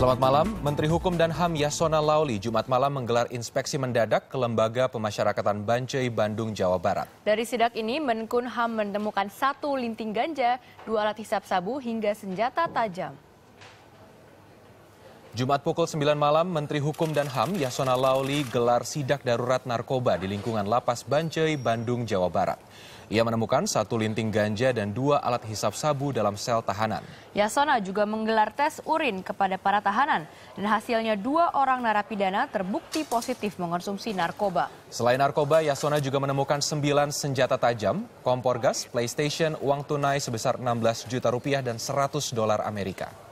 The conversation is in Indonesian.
Selamat malam, Menteri Hukum dan HAM Yasona Lauli Jumat malam menggelar inspeksi mendadak ke Lembaga Pemasyarakatan Bancai, Bandung, Jawa Barat. Dari sidak ini, Menkun Ham menemukan satu linting ganja, dua alat hisap sabu, hingga senjata tajam. Jumat pukul 9 malam, Menteri Hukum dan HAM Yasona Lauli gelar sidak darurat narkoba di lingkungan Lapas Bancai, Bandung, Jawa Barat. Ia menemukan satu linting ganja dan dua alat hisap sabu dalam sel tahanan. Yasona juga menggelar tes urin kepada para tahanan dan hasilnya dua orang narapidana terbukti positif mengonsumsi narkoba. Selain narkoba, Yasona juga menemukan sembilan senjata tajam, kompor gas, PlayStation, uang tunai sebesar 16 juta rupiah dan 100 dolar Amerika.